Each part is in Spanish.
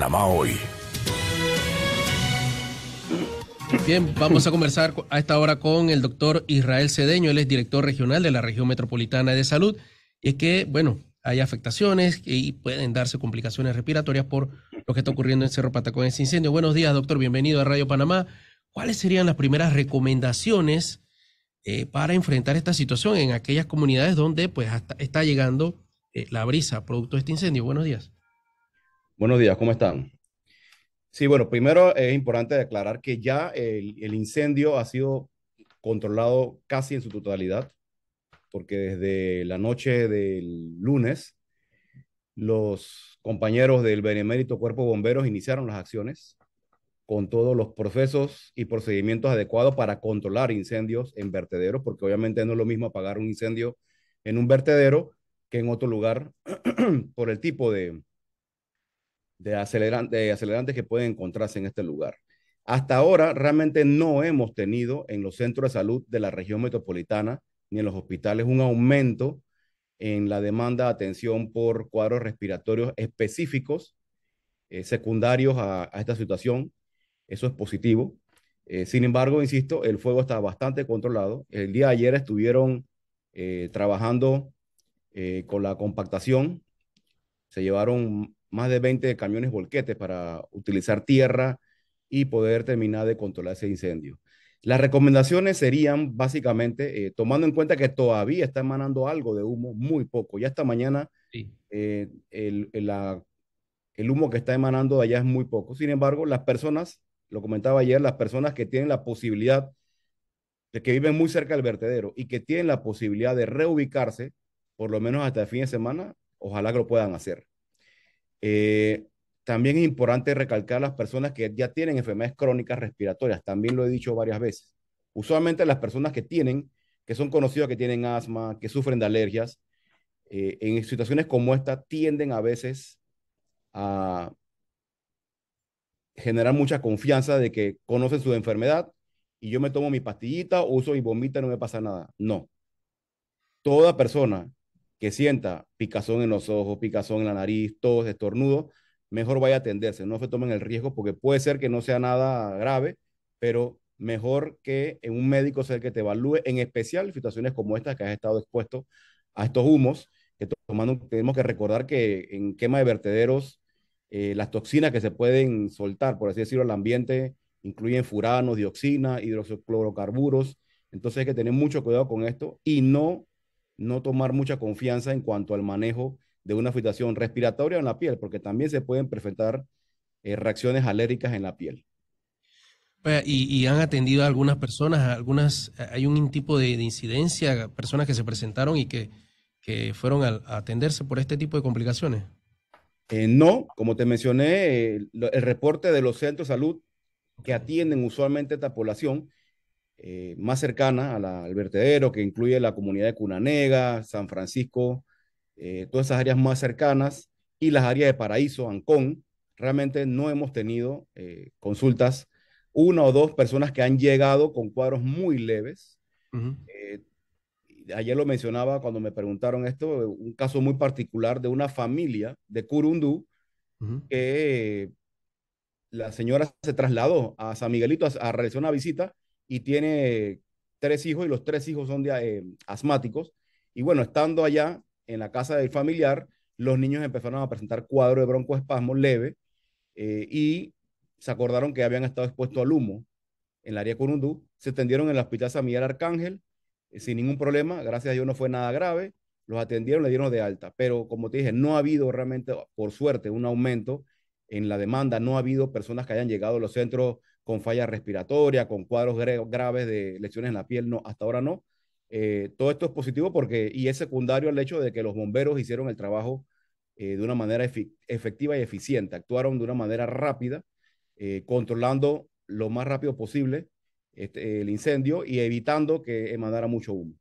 Panamá hoy. Bien, vamos a conversar a esta hora con el doctor Israel Cedeño, él es director regional de la región metropolitana de salud. Y es que, bueno, hay afectaciones y pueden darse complicaciones respiratorias por lo que está ocurriendo en Cerro con ese incendio. Buenos días, doctor, bienvenido a Radio Panamá. ¿Cuáles serían las primeras recomendaciones eh, para enfrentar esta situación en aquellas comunidades donde pues está llegando eh, la brisa producto de este incendio? Buenos días. Buenos días, ¿cómo están? Sí, bueno, primero es importante aclarar que ya el, incendio ha sido controlado casi en su totalidad, porque desde la noche del lunes los compañeros del Benemérito Cuerpo Bomberos iniciaron las acciones con todos los procesos y procedimientos adecuados para controlar incendios en vertederos, porque obviamente no es lo mismo apagar un incendio en un vertedero que en otro lugar por el tipo de, de, acelerantes que pueden encontrarse en este lugar. Hasta ahora realmente no hemos tenido en los centros de salud de la región metropolitana ni en los hospitales un aumento en la demanda de atención por cuadros respiratorios específicos eh, secundarios a, esta situación. Eso es positivo. Eh, sin embargo, insisto, el fuego está bastante controlado. El día de ayer estuvieron eh, trabajando con la compactación. Se llevaron más de 20 camiones volquetes para utilizar tierra y poder terminar de controlar ese incendio. Las recomendaciones serían básicamente, eh, tomando en cuenta que todavía está emanando algo de humo, muy poco. Ya esta mañana eh, el, el, humo que está emanando de allá es muy poco. Sin embargo, las personas, lo comentaba ayer, las personas que tienen la posibilidad, de que viven muy cerca del vertedero y que tienen la posibilidad de reubicarse, por lo menos hasta el fin de semana, ojalá que lo puedan hacer. Eh, también es importante recalcar a las personas que ya tienen enfermedades crónicas respiratorias, también lo he dicho varias veces. Usualmente las personas que tienen, que son conocidas que tienen asma, que sufren de alergias, eh, en situaciones como esta tienden a veces a generar mucha confianza de que conocen su enfermedad y yo me tomo mi pastillita, uso y no me pasa nada. No. Toda persona que sienta picazón en los ojos, picazón en la nariz, todos estornudo, mejor vaya a atenderse. No se tomen el riesgo porque puede ser que no sea nada grave, pero mejor que un médico sea el que te evalúe, en especial situaciones como esta que has estado expuesto a estos humos, que tomando, tenemos que recordar que en quema de vertederos, eh, las toxinas que se pueden soltar, por así decirlo, al ambiente incluyen furanos, dioxina, hidroclorocarburos, entonces hay que tener mucho cuidado con esto y no no tomar mucha confianza en cuanto al manejo de una afectación respiratoria en la piel, porque también se pueden presentar eh, reacciones alérgicas en la piel. Y, han atendido a algunas personas, algunas, eh, hay un tipo de, incidencia, personas que se presentaron y que, fueron a, atenderse por este tipo de complicaciones. Eh, no, como te mencioné, el, el reporte de los centros de salud que atienden usualmente esta población eh, más cercana al vertedero, que incluye la comunidad de Cunanega, San Francisco, eh, todas esas áreas más cercanas y las áreas de Paraíso, Ancón, realmente no hemos tenido eh, consultas. Una o dos personas que han llegado con cuadros muy leves. ayer lo mencionaba cuando me preguntaron esto, un caso muy particular de una familia de Curundú que la señora se trasladó a San Miguelito a realizar una visita y tiene tres hijos y los tres hijos son de, eh, asmáticos. Y bueno, estando allá en la casa del familiar, los niños empezaron a presentar cuadro de broncoespasmo leve eh, y se acordaron que habían estado expuestos al humo en la área Curundú. Se atendieron en el hospital San Miguel Arcángel eh, sin ningún problema. Gracias a Dios no fue nada grave. Los atendieron, le dieron de alta. Pero como te dije, no ha habido realmente, por suerte, un aumento en la demanda. No ha habido personas que hayan llegado a los centros con falla respiratoria, con cuadros graves de lesiones en la piel, no, hasta ahora no. Eh, todo esto es positivo porque, y es secundario al hecho de que los bomberos hicieron el trabajo eh, de una manera efectiva y eficiente, actuaron de una manera rápida, eh, controlando lo más rápido posible este, el incendio y evitando que emanara mucho humo.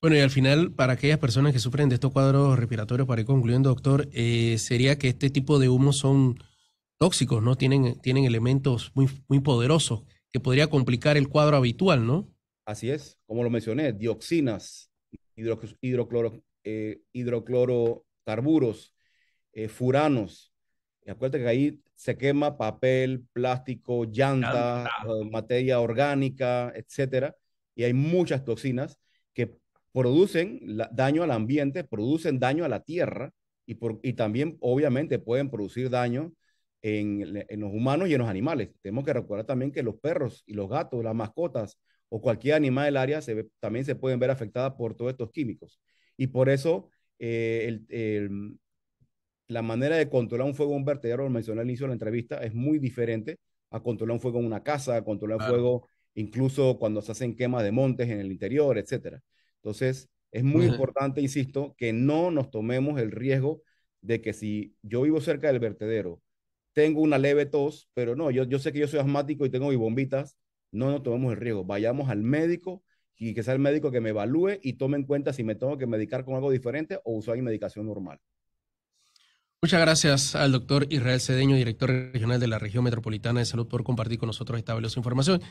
Bueno, y al final, para aquellas personas que sufren de estos cuadros respiratorios, para ir concluyendo, doctor, sería que este tipo de humos son tóxicos, ¿no? Tienen, tienen elementos muy, muy poderosos que podría complicar el cuadro habitual, ¿no? Así es, como lo mencioné, dioxinas, eh, hidroclorocarburos, eh, furanos. Y acuérdate que ahí se quema papel, plástico, llanta, eh, materia orgánica, etcétera. Y hay muchas toxinas que producen daño al ambiente, producen daño a la tierra y, y también, obviamente, pueden producir daño en, los humanos y en los animales. Tenemos que recordar también que los perros y los gatos, las mascotas o cualquier animal del área se también se pueden ver afectadas por todos estos químicos. Y por eso eh, la manera de controlar un fuego en un vertedero, lo mencioné al inicio de la entrevista, es muy diferente a controlar un fuego en una casa, a controlar un fuego incluso cuando se hacen quemas de montes en el interior, etc. Entonces, es muy importante, insisto, que no nos tomemos el riesgo de que si yo vivo cerca del vertedero, tengo una leve tos, pero no, yo, yo sé que yo soy asmático y tengo mis bombitas, no nos tomemos el riesgo, vayamos al médico y que sea el médico que me evalúe y tome en cuenta si me tengo que medicar con algo diferente o usar mi medicación normal. Muchas gracias al doctor Israel Cedeño, director regional de la región metropolitana de salud, por compartir con nosotros esta valiosa información.